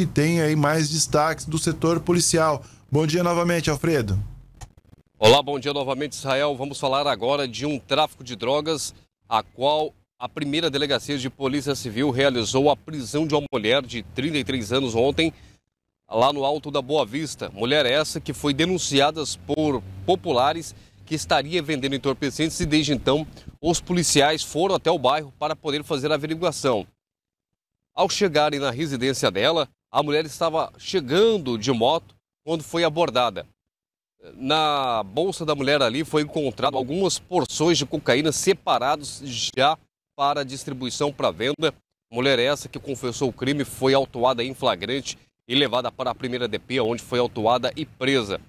que tem aí mais destaques do setor policial. Bom dia novamente, Alfredo. Olá, bom dia novamente, Israel. Vamos falar agora de um tráfico de drogas, a qual a primeira delegacia de Polícia Civil realizou a prisão de uma mulher de 33 anos ontem, lá no Alto da Boa Vista. Mulher essa que foi denunciada por populares que estaria vendendo entorpecentes e desde então os policiais foram até o bairro para poder fazer a averiguação. Ao chegarem na residência dela, a mulher estava chegando de moto quando foi abordada. Na bolsa da mulher ali foi encontrado algumas porções de cocaína separados já para distribuição para venda. A mulher essa que confessou o crime foi autuada em flagrante e levada para a primeira DP, onde foi autuada e presa.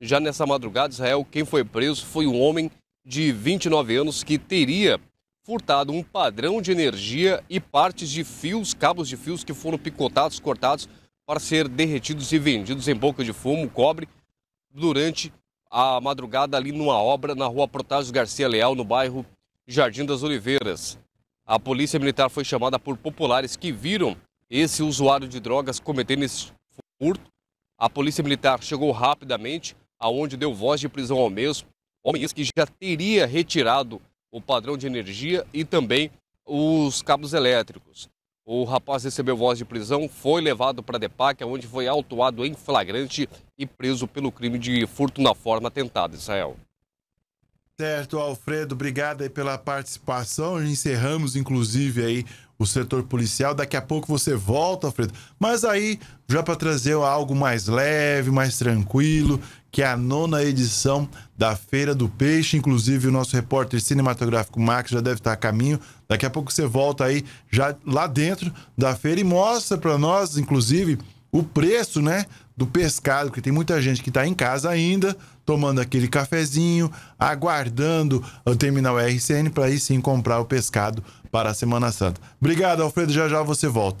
Já nessa madrugada, Israel, quem foi preso foi um homem de 29 anos que teria furtado um padrão de energia e partes de fios, cabos de fios que foram picotados, cortados para ser derretidos e vendidos em boca de fumo, cobre, durante a madrugada ali numa obra na rua Protásio Garcia Leal, no bairro Jardim das Oliveiras. A polícia militar foi chamada por populares que viram esse usuário de drogas cometendo esse furto. A polícia militar chegou rapidamente, aonde deu voz de prisão ao mesmo, homem que já teria retirado o padrão de energia e também os cabos elétricos. O rapaz recebeu voz de prisão, foi levado para a DEPAC, onde foi autuado em flagrante e preso pelo crime de furto na forma tentada, Israel. Certo, Alfredo, obrigado aí pela participação. Encerramos, inclusive, aí o setor policial. Daqui a pouco você volta, Alfredo. Mas aí, já para trazer algo mais leve, mais tranquilo, que é a nona edição da Feira do Peixe. Inclusive, o nosso repórter cinematográfico Max já deve estar a caminho. Daqui a pouco você volta aí, já lá dentro da feira, e mostra para nós, inclusive o preço, né, do pescado, porque tem muita gente que está em casa ainda, tomando aquele cafezinho, aguardando o terminal RCN para ir sim comprar o pescado para a Semana Santa. Obrigado, Alfredo, já já você volta.